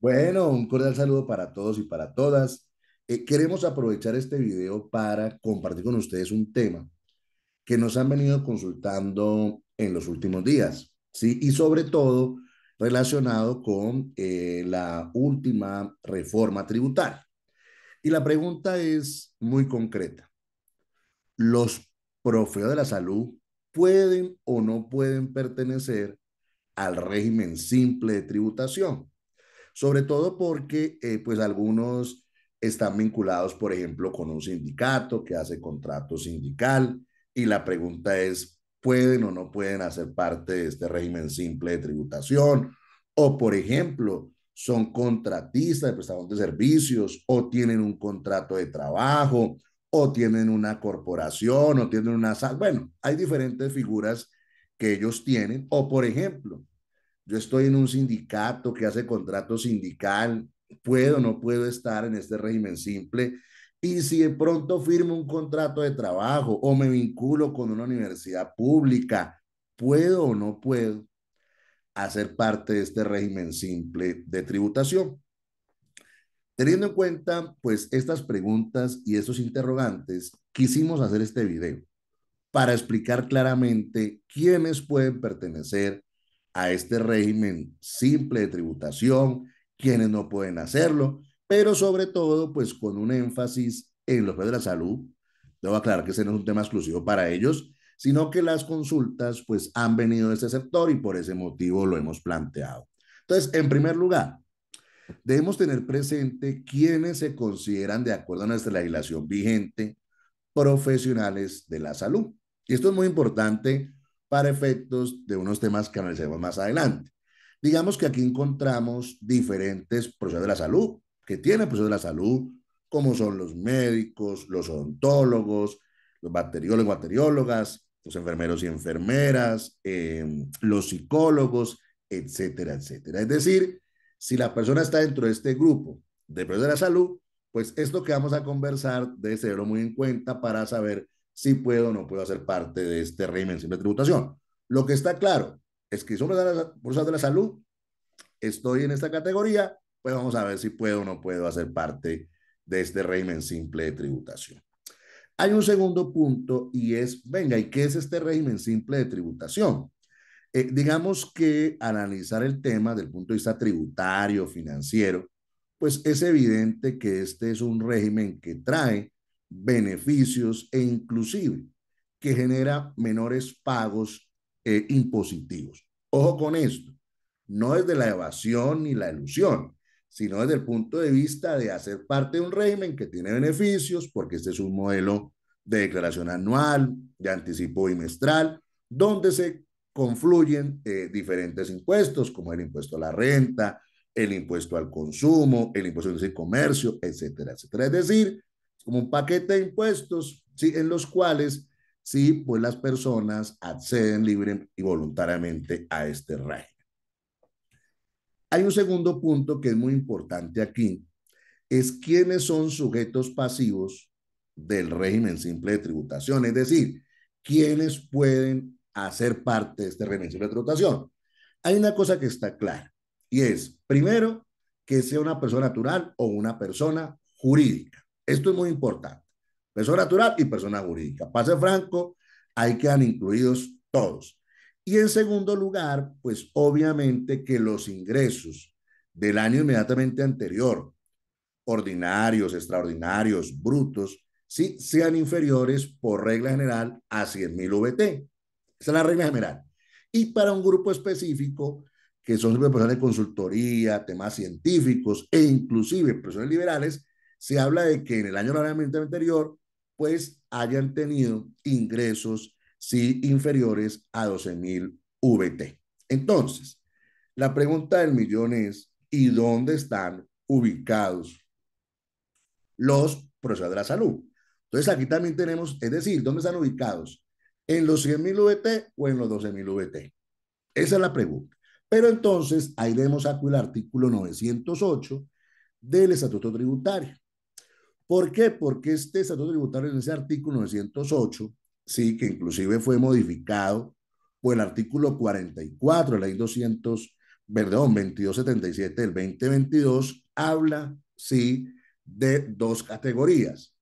Bueno, un cordial saludo para todos y para todas. Eh, queremos aprovechar este video para compartir con ustedes un tema que nos han venido consultando en los últimos días, ¿sí? Y sobre todo relacionado con eh, la última reforma tributaria. Y la pregunta es muy concreta. ¿Los profeos de la salud pueden o no pueden pertenecer al régimen simple de tributación? sobre todo porque eh, pues algunos están vinculados, por ejemplo, con un sindicato que hace contrato sindical y la pregunta es, ¿pueden o no pueden hacer parte de este régimen simple de tributación? O, por ejemplo, son contratistas de prestación de servicios o tienen un contrato de trabajo o tienen una corporación o tienen una... Bueno, hay diferentes figuras que ellos tienen o, por ejemplo, yo estoy en un sindicato que hace contrato sindical, puedo o no puedo estar en este régimen simple. Y si de pronto firmo un contrato de trabajo o me vinculo con una universidad pública, puedo o no puedo hacer parte de este régimen simple de tributación. Teniendo en cuenta pues estas preguntas y estos interrogantes, quisimos hacer este video para explicar claramente quiénes pueden pertenecer a este régimen simple de tributación, quienes no pueden hacerlo, pero sobre todo, pues con un énfasis en los de la salud. Debo aclarar que ese no es un tema exclusivo para ellos, sino que las consultas, pues han venido de ese sector y por ese motivo lo hemos planteado. Entonces, en primer lugar, debemos tener presente quienes se consideran, de acuerdo a nuestra legislación vigente, profesionales de la salud. Y esto es muy importante para efectos de unos temas que analizaremos más adelante. Digamos que aquí encontramos diferentes procesos de la salud, que tiene procesos de la salud, como son los médicos, los odontólogos, los bacteriólogos, bacteriólogas, los enfermeros y enfermeras, em, los psicólogos, etcétera, etcétera. Es decir, si la persona está dentro de este grupo de procesos de la salud, pues esto que vamos a conversar debe tenerlo muy en cuenta para saber si puedo o no puedo hacer parte de este régimen simple de tributación. Lo que está claro es que sobre las bolsas de la salud, estoy en esta categoría, pues vamos a ver si puedo o no puedo hacer parte de este régimen simple de tributación. Hay un segundo punto y es, venga, ¿y qué es este régimen simple de tributación? Eh, digamos que analizar el tema desde el punto de vista tributario, financiero, pues es evidente que este es un régimen que trae beneficios e inclusive que genera menores pagos eh, impositivos. Ojo con esto, no desde la evasión ni la ilusión, sino desde el punto de vista de hacer parte de un régimen que tiene beneficios, porque este es un modelo de declaración anual, de anticipo bimestral, donde se confluyen eh, diferentes impuestos, como el impuesto a la renta, el impuesto al consumo, el impuesto al comercio, etcétera, etcétera. Es decir, como un paquete de impuestos ¿sí? en los cuales sí, pues las personas acceden libre y voluntariamente a este régimen. Hay un segundo punto que es muy importante aquí, es quiénes son sujetos pasivos del régimen simple de tributación, es decir, quiénes pueden hacer parte de este régimen simple de tributación. Hay una cosa que está clara y es, primero, que sea una persona natural o una persona jurídica. Esto es muy importante. Persona natural y persona jurídica. Pase franco, ahí quedan incluidos todos. Y en segundo lugar, pues obviamente que los ingresos del año inmediatamente anterior, ordinarios, extraordinarios, brutos, si sean inferiores por regla general a 100.000 VT. Esa es la regla general. Y para un grupo específico, que son personas de consultoría, temas científicos e inclusive personas liberales, se habla de que en el año anterior, pues hayan tenido ingresos sí inferiores a 12.000 VT. Entonces, la pregunta del millón es, ¿y dónde están ubicados los procesadores de la salud? Entonces, aquí también tenemos, es decir, ¿dónde están ubicados? ¿En los 100.000 VT o en los 12.000 VT? Esa es la pregunta. Pero entonces, ahí vemos aquí el artículo 908 del Estatuto Tributario. ¿Por qué? Porque este Estatuto Tributario en ese artículo 908, sí, que inclusive fue modificado por el artículo 44 de la ley 200, perdón, 2277 del 2022, habla, sí, de dos categorías.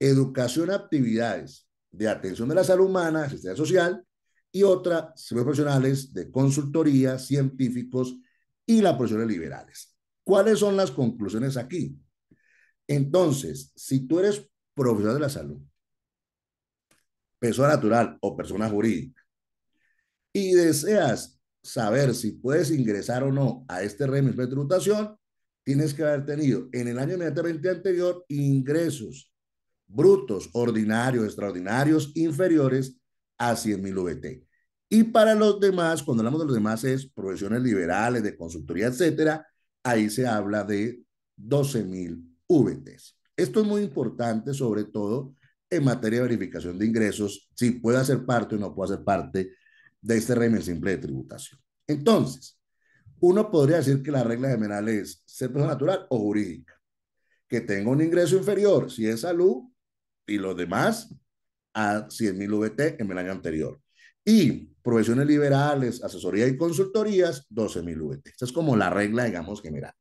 Educación, actividades de atención de la salud humana, asistencia social, y otra, servicios profesionales de consultoría, científicos y las profesiones liberales. ¿Cuáles son las conclusiones aquí? Entonces, si tú eres profesor de la salud, persona natural o persona jurídica, y deseas saber si puedes ingresar o no a este régimen de tributación, tienes que haber tenido en el año inmediatamente anterior ingresos brutos, ordinarios, extraordinarios, inferiores a 100 mil VT. Y para los demás, cuando hablamos de los demás, es profesiones liberales, de consultoría, etcétera, ahí se habla de 12 mil VTs. E Esto es muy importante, sobre todo en materia de verificación de ingresos, si puede hacer parte o no puede hacer parte de este régimen simple de tributación. Entonces, uno podría decir que la regla general es ser persona natural o jurídica. Que tenga un ingreso inferior, si es salud, y los demás a 100.000 VT e en el año anterior. Y profesiones liberales, asesoría y consultorías, 12.000 VT. Esta es como la regla, digamos, general.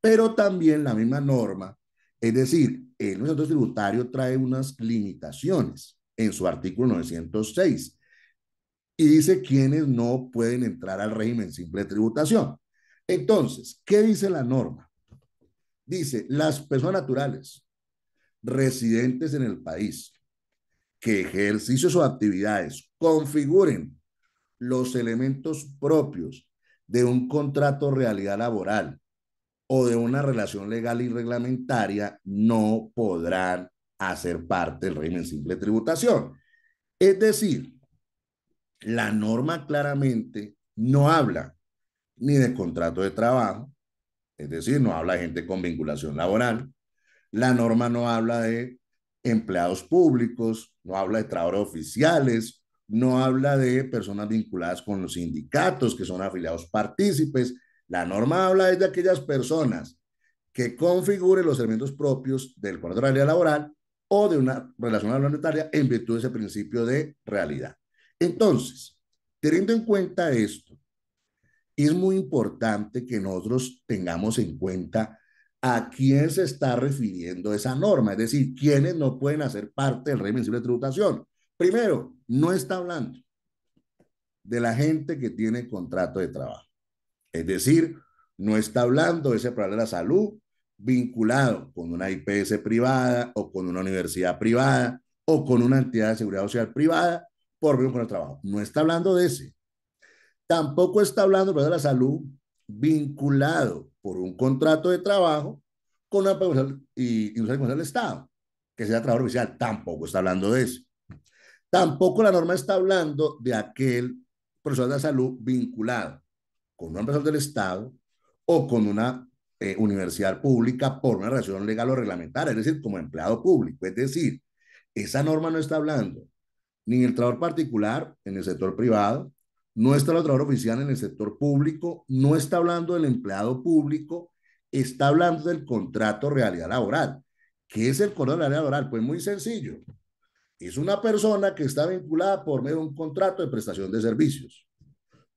Pero también la misma norma es decir, el nuevo tributario trae unas limitaciones en su artículo 906 y dice quiénes no pueden entrar al régimen simple de tributación. Entonces, ¿qué dice la norma? Dice, las personas naturales residentes en el país que ejercicios sus actividades configuren los elementos propios de un contrato realidad laboral o de una relación legal y reglamentaria no podrán hacer parte del régimen simple tributación. Es decir, la norma claramente no habla ni de contrato de trabajo, es decir, no habla de gente con vinculación laboral, la norma no habla de empleados públicos, no habla de trabajadores oficiales, no habla de personas vinculadas con los sindicatos que son afiliados partícipes, la norma habla es de aquellas personas que configuren los elementos propios del cuadro de realidad laboral o de una relación laboral en virtud de ese principio de realidad. Entonces, teniendo en cuenta esto, es muy importante que nosotros tengamos en cuenta a quién se está refiriendo esa norma, es decir, quiénes no pueden hacer parte del régimen de tributación. Primero, no está hablando de la gente que tiene contrato de trabajo. Es decir, no está hablando de ese problema de la salud vinculado con una IPS privada o con una universidad privada o con una entidad de seguridad social privada por bien con el trabajo. No está hablando de ese. Tampoco está hablando de la salud vinculado por un contrato de trabajo con una y, y un del Estado, que sea trabajo oficial. Tampoco está hablando de eso. Tampoco la norma está hablando de aquel programa de la salud vinculado con un empresa del Estado o con una eh, universidad pública por una relación legal o reglamentaria, es decir, como empleado público. Es decir, esa norma no está hablando ni el trabajador particular en el sector privado, no está el trabajador oficial en el sector público, no está hablando del empleado público, está hablando del contrato realidad laboral. ¿Qué es el contrato realidad laboral? Pues muy sencillo. Es una persona que está vinculada por medio de un contrato de prestación de servicios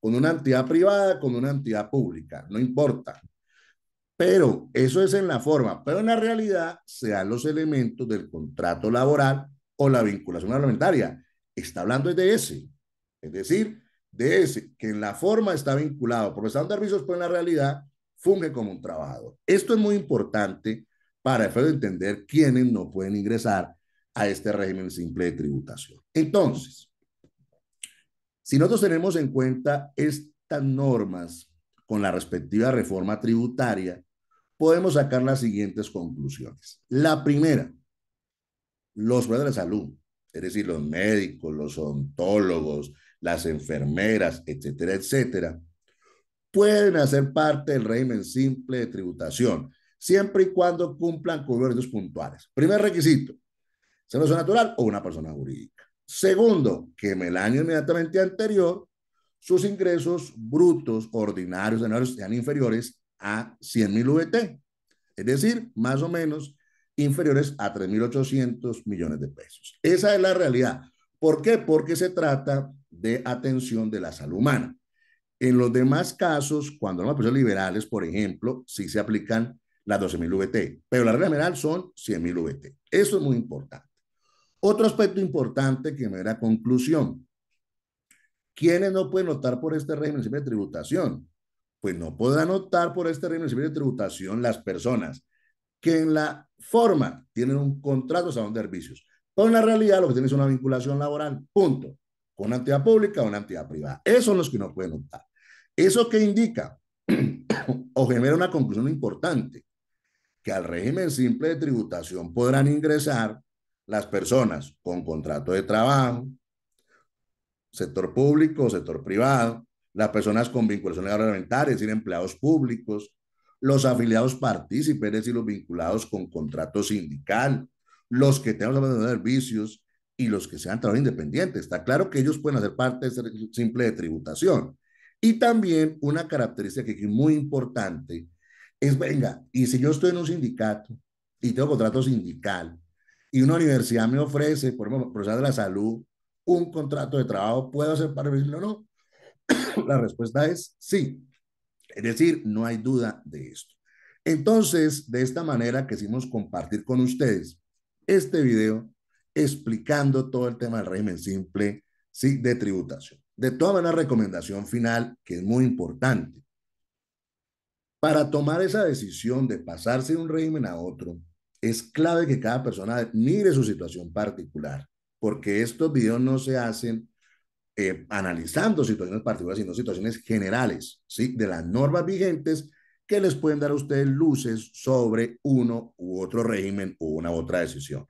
con una entidad privada, con una entidad pública, no importa. Pero eso es en la forma, pero en la realidad sean los elementos del contrato laboral o la vinculación parlamentaria. Está hablando de ese, es decir, de ese que en la forma está vinculado por de servicios, pero pues en la realidad funge como un trabajador. Esto es muy importante para de entender quiénes no pueden ingresar a este régimen simple de tributación. Entonces, si nosotros tenemos en cuenta estas normas con la respectiva reforma tributaria, podemos sacar las siguientes conclusiones. La primera, los profesionales de salud, es decir, los médicos, los ontólogos, las enfermeras, etcétera, etcétera, pueden hacer parte del régimen simple de tributación, siempre y cuando cumplan con los puntuales. Primer requisito, ser persona natural o una persona jurídica. Segundo, que en el año inmediatamente anterior, sus ingresos brutos ordinarios anuales sean inferiores a 100.000 VT, es decir, más o menos inferiores a 3.800 millones de pesos. Esa es la realidad. ¿Por qué? Porque se trata de atención de la salud humana. En los demás casos, cuando no de pues, liberales, por ejemplo, sí se aplican las 12.000 VT, pero la regla general son 100.000 VT. Eso es muy importante. Otro aspecto importante que me da conclusión. ¿Quiénes no pueden optar por este régimen simple de tributación? Pues no podrán optar por este régimen simple de tributación las personas que en la forma tienen un contrato de salón de servicios, pero en la realidad lo que tienen es una vinculación laboral, punto, con una entidad pública o una entidad privada. Esos son los que no pueden optar. ¿Eso que indica? o genera una conclusión importante, que al régimen simple de tributación podrán ingresar las personas con contrato de trabajo, sector público, sector privado, las personas con vinculaciones reglamentarias, es decir, empleados públicos, los afiliados partícipes, es los vinculados con contrato sindical, los que tengan los servicios y los que sean trabajadores independientes. Está claro que ellos pueden hacer parte de simple de tributación. Y también una característica que es muy importante es, venga, y si yo estoy en un sindicato y tengo contrato sindical, y una universidad me ofrece, por ejemplo, profesor de la salud, un contrato de trabajo, ¿puedo hacer para decirlo o no? la respuesta es sí. Es decir, no hay duda de esto. Entonces, de esta manera quisimos compartir con ustedes este video explicando todo el tema del régimen simple ¿sí? de tributación. De todas maneras, recomendación final que es muy importante. Para tomar esa decisión de pasarse de un régimen a otro, es clave que cada persona mire su situación particular, porque estos videos no se hacen eh, analizando situaciones particulares, sino situaciones generales, ¿sí? De las normas vigentes que les pueden dar a ustedes luces sobre uno u otro régimen o una u otra decisión.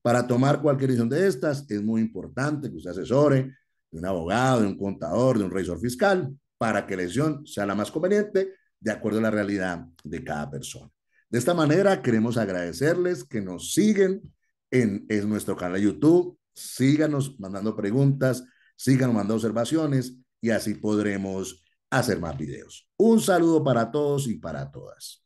Para tomar cualquier decisión de estas, es muy importante que usted asesore de un abogado, de un contador, de un revisor fiscal, para que la decisión sea la más conveniente de acuerdo a la realidad de cada persona. De esta manera, queremos agradecerles que nos siguen en, nuestro canal de YouTube. Síganos mandando preguntas, síganos mandando observaciones y así podremos hacer más videos. Un saludo para todos y para todas.